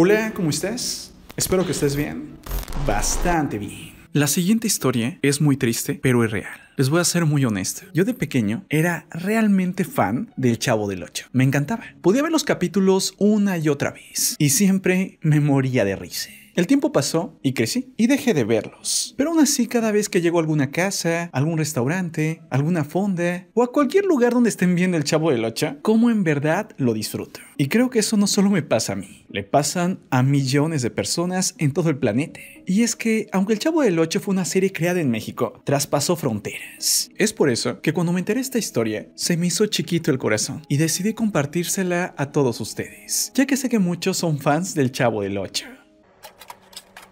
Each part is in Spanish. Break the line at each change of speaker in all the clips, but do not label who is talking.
Hola, ¿cómo estás? Espero que estés bien. Bastante bien. La siguiente historia es muy triste, pero es real. Les voy a ser muy honesto. Yo de pequeño era realmente fan del Chavo del Ocho. Me encantaba. Podía ver los capítulos una y otra vez y siempre me moría de risa. El tiempo pasó y crecí y dejé de verlos. Pero aún así, cada vez que llego a alguna casa, algún restaurante, alguna fonda o a cualquier lugar donde estén viendo el Chavo del Ocho, como en verdad lo disfruto. Y creo que eso no solo me pasa a mí, le pasan a millones de personas en todo el planeta. Y es que, aunque el Chavo del Ocho fue una serie creada en México, traspasó fronteras. Es por eso que cuando me enteré esta historia, se me hizo chiquito el corazón y decidí compartírsela a todos ustedes, ya que sé que muchos son fans del Chavo del Ocho.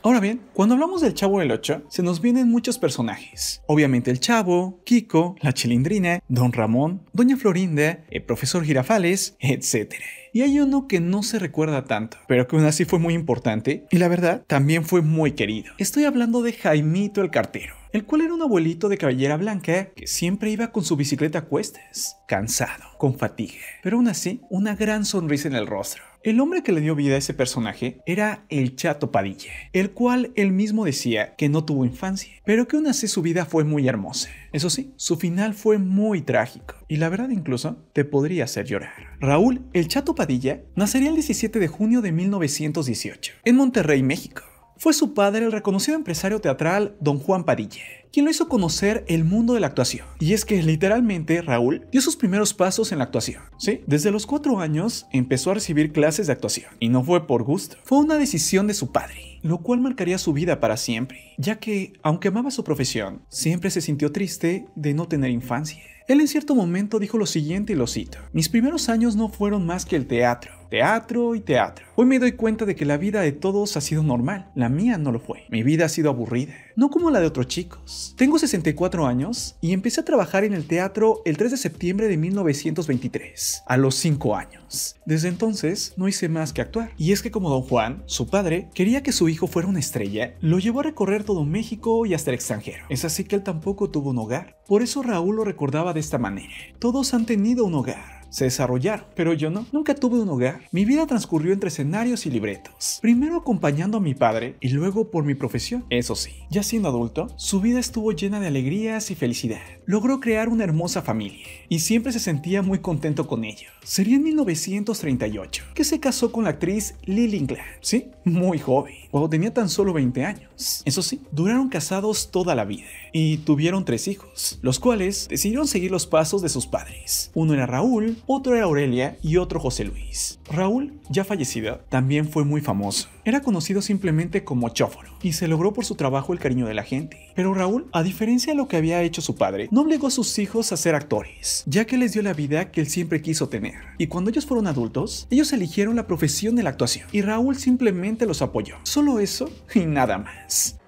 Ahora bien, cuando hablamos del Chavo del 8, se nos vienen muchos personajes. Obviamente el Chavo, Kiko, la Chilindrina, Don Ramón, Doña Florinda, el profesor Girafales, etc. Y hay uno que no se recuerda tanto, pero que aún así fue muy importante y la verdad también fue muy querido. Estoy hablando de Jaimito el Cartero el cual era un abuelito de cabellera blanca que siempre iba con su bicicleta a cuestas, cansado, con fatiga, pero aún así una gran sonrisa en el rostro. El hombre que le dio vida a ese personaje era el Chato Padilla, el cual él mismo decía que no tuvo infancia, pero que aún así su vida fue muy hermosa. Eso sí, su final fue muy trágico y la verdad incluso te podría hacer llorar. Raúl, el Chato Padilla, nacería el 17 de junio de 1918 en Monterrey, México fue su padre, el reconocido empresario teatral don Juan Padilla, quien lo hizo conocer el mundo de la actuación. Y es que literalmente Raúl dio sus primeros pasos en la actuación. Sí, desde los cuatro años empezó a recibir clases de actuación. Y no fue por gusto, fue una decisión de su padre, lo cual marcaría su vida para siempre, ya que, aunque amaba su profesión, siempre se sintió triste de no tener infancia. Él en cierto momento dijo lo siguiente y lo cito, mis primeros años no fueron más que el teatro teatro y teatro. Hoy me doy cuenta de que la vida de todos ha sido normal, la mía no lo fue. Mi vida ha sido aburrida, no como la de otros chicos. Tengo 64 años y empecé a trabajar en el teatro el 3 de septiembre de 1923, a los 5 años. Desde entonces no hice más que actuar. Y es que como don Juan, su padre, quería que su hijo fuera una estrella, lo llevó a recorrer todo México y hasta el extranjero. Es así que él tampoco tuvo un hogar. Por eso Raúl lo recordaba de esta manera. Todos han tenido un hogar se desarrollaron, pero yo no. Nunca tuve un hogar. Mi vida transcurrió entre escenarios y libretos, primero acompañando a mi padre y luego por mi profesión. Eso sí, siendo adulto, su vida estuvo llena de alegrías y felicidad. Logró crear una hermosa familia y siempre se sentía muy contento con ello. Sería en 1938 que se casó con la actriz Lily Ingla, sí, muy joven, cuando tenía tan solo 20 años. Eso sí, duraron casados toda la vida y tuvieron tres hijos, los cuales decidieron seguir los pasos de sus padres. Uno era Raúl, otro era Aurelia y otro José Luis. Raúl, ya fallecido, también fue muy famoso. Era conocido simplemente como Chóforo y se logró por su trabajo el cariño de la gente. Pero Raúl, a diferencia de lo que había hecho su padre, no obligó a sus hijos a ser actores, ya que les dio la vida que él siempre quiso tener. Y cuando ellos fueron adultos, ellos eligieron la profesión de la actuación, y Raúl simplemente los apoyó. Solo eso y nada más.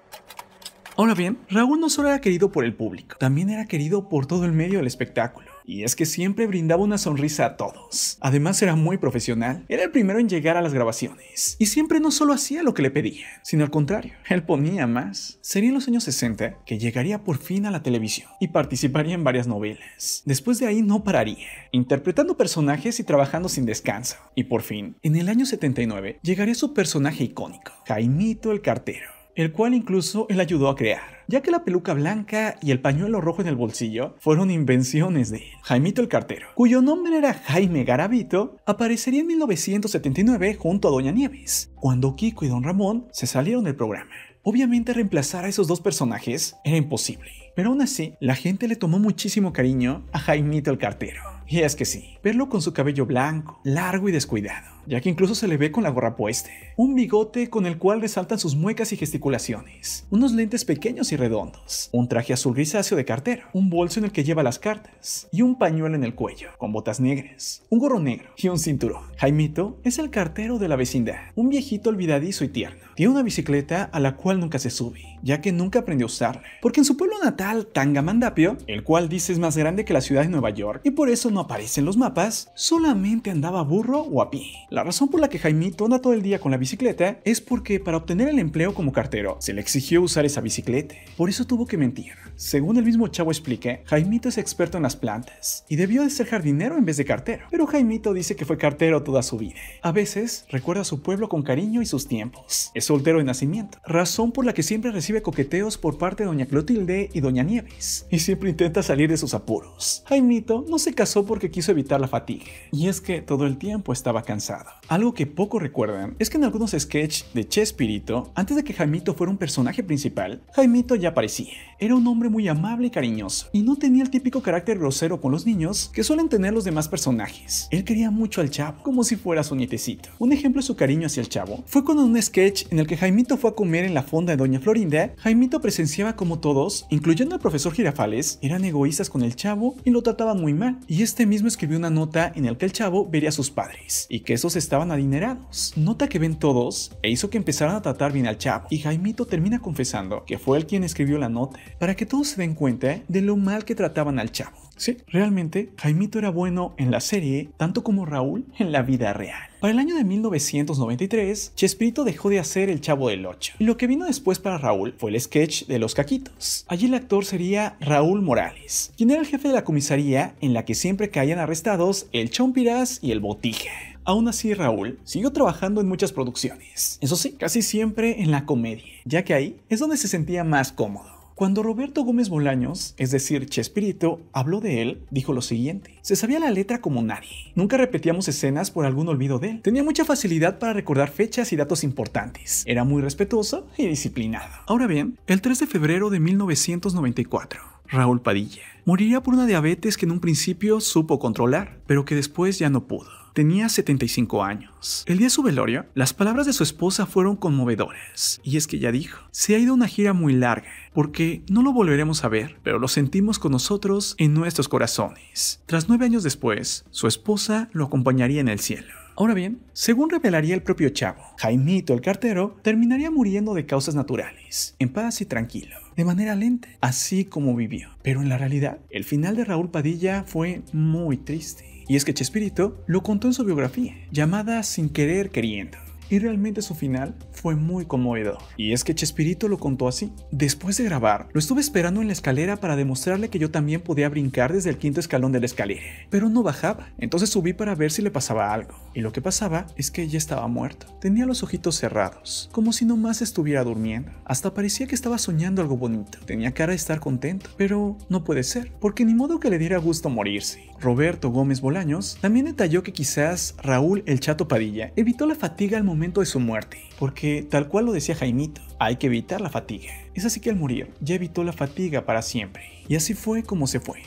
Ahora bien, Raúl no solo era querido por el público, también era querido por todo el medio del espectáculo y es que siempre brindaba una sonrisa a todos. Además era muy profesional, era el primero en llegar a las grabaciones, y siempre no solo hacía lo que le pedían, sino al contrario, él ponía más. Sería en los años 60 que llegaría por fin a la televisión y participaría en varias novelas. Después de ahí no pararía, interpretando personajes y trabajando sin descanso. Y por fin, en el año 79, llegaría su personaje icónico, Jaimito el Cartero el cual incluso él ayudó a crear, ya que la peluca blanca y el pañuelo rojo en el bolsillo fueron invenciones de Jaimito el Cartero, cuyo nombre era Jaime Garavito, aparecería en 1979 junto a Doña Nieves, cuando Kiko y Don Ramón se salieron del programa. Obviamente reemplazar a esos dos personajes era imposible, pero aún así la gente le tomó muchísimo cariño a Jaimito el Cartero. Y es que sí, verlo con su cabello blanco, largo y descuidado ya que incluso se le ve con la gorra puesta, un bigote con el cual resaltan sus muecas y gesticulaciones, unos lentes pequeños y redondos, un traje azul grisáceo de cartero, un bolso en el que lleva las cartas y un pañuelo en el cuello, con botas negras, un gorro negro y un cinturón. Jaimito es el cartero de la vecindad, un viejito olvidadizo y tierno. Tiene una bicicleta a la cual nunca se sube, ya que nunca aprendió a usarla, porque en su pueblo natal, Tangamandapio, el cual dice es más grande que la ciudad de Nueva York y por eso no aparece en los mapas, solamente andaba burro o a pie. La razón por la que Jaimito anda todo el día con la bicicleta es porque para obtener el empleo como cartero se le exigió usar esa bicicleta. Por eso tuvo que mentir. Según el mismo chavo explique Jaimito es experto en las plantas y debió de ser jardinero en vez de cartero. Pero Jaimito dice que fue cartero toda su vida. A veces recuerda a su pueblo con cariño y sus tiempos. Es soltero de nacimiento, razón por la que siempre recibe coqueteos por parte de doña Clotilde y doña Nieves y siempre intenta salir de sus apuros. Jaimito no se casó porque quiso evitar la fatiga y es que todo el tiempo estaba cansado. Algo que poco recuerdan es que en algunos sketches de Chespirito, antes de que Jaimito fuera un personaje principal, Jaimito ya aparecía. Era un hombre muy amable y cariñoso, y no tenía el típico carácter grosero con los niños que suelen tener los demás personajes. Él quería mucho al chavo, como si fuera su nietecito. Un ejemplo de su cariño hacia el chavo fue con un sketch en el que Jaimito fue a comer en la fonda de Doña Florinda. Jaimito presenciaba como todos, incluyendo al profesor Girafales, eran egoístas con el chavo y lo trataban muy mal. Y este mismo escribió una nota en la que el chavo vería a sus padres, y que eso estaban adinerados. Nota que ven todos e hizo que empezaran a tratar bien al chavo. Y Jaimito termina confesando que fue él quien escribió la nota, para que todos se den cuenta de lo mal que trataban al chavo. Sí, realmente Jaimito era bueno en la serie, tanto como Raúl en la vida real. Para el año de 1993, Chespirito dejó de hacer El Chavo del Ocho. Y lo que vino después para Raúl fue el sketch de Los Caquitos. Allí el actor sería Raúl Morales, quien era el jefe de la comisaría en la que siempre caían arrestados el Chompiras y el Botija. Aún así, Raúl siguió trabajando en muchas producciones, eso sí, casi siempre en la comedia, ya que ahí es donde se sentía más cómodo. Cuando Roberto Gómez Bolaños, es decir, Chespirito, habló de él, dijo lo siguiente. Se sabía la letra como nadie. Nunca repetíamos escenas por algún olvido de él. Tenía mucha facilidad para recordar fechas y datos importantes. Era muy respetuoso y disciplinado. Ahora bien, el 3 de febrero de 1994, Raúl Padilla. Moriría por una diabetes que en un principio supo controlar, pero que después ya no pudo. Tenía 75 años. El día de su velorio, las palabras de su esposa fueron conmovedoras, y es que ella dijo, se ha ido una gira muy larga, porque no lo volveremos a ver, pero lo sentimos con nosotros en nuestros corazones. Tras nueve años después, su esposa lo acompañaría en el cielo. Ahora bien, según revelaría el propio Chavo, Jaimito el cartero terminaría muriendo de causas naturales, en paz y tranquilo de manera lenta, así como vivió. Pero en la realidad, el final de Raúl Padilla fue muy triste. Y es que Chespirito lo contó en su biografía, llamada Sin querer queriendo, y realmente su final fue muy conmovedor. Y es que Chespirito lo contó así. Después de grabar, lo estuve esperando en la escalera para demostrarle que yo también podía brincar desde el quinto escalón de la escalera, pero no bajaba, entonces subí para ver si le pasaba algo. Y lo que pasaba es que ella estaba muerta. Tenía los ojitos cerrados, como si nomás estuviera durmiendo. Hasta parecía que estaba soñando algo bonito. Tenía cara de estar contento. pero no puede ser, porque ni modo que le diera gusto morirse. Roberto Gómez Bolaños, también detalló que quizás Raúl El Chato Padilla evitó la fatiga al momento de su muerte, porque tal cual lo decía Jaimito, hay que evitar la fatiga. Es así que al morir ya evitó la fatiga para siempre, y así fue como se fue.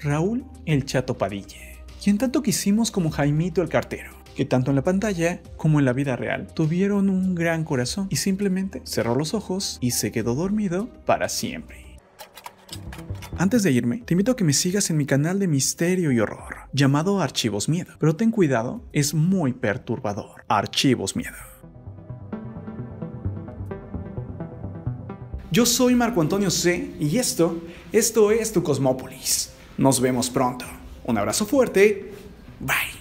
Raúl El Chato Padilla, quien tanto quisimos como Jaimito el Cartero que tanto en la pantalla como en la vida real tuvieron un gran corazón y simplemente cerró los ojos y se quedó dormido para siempre. Antes de irme, te invito a que me sigas en mi canal de misterio y horror, llamado Archivos Miedo, pero ten cuidado, es muy perturbador. Archivos Miedo. Yo soy Marco Antonio C y esto, esto es tu Cosmópolis. Nos vemos pronto. Un abrazo fuerte. Bye.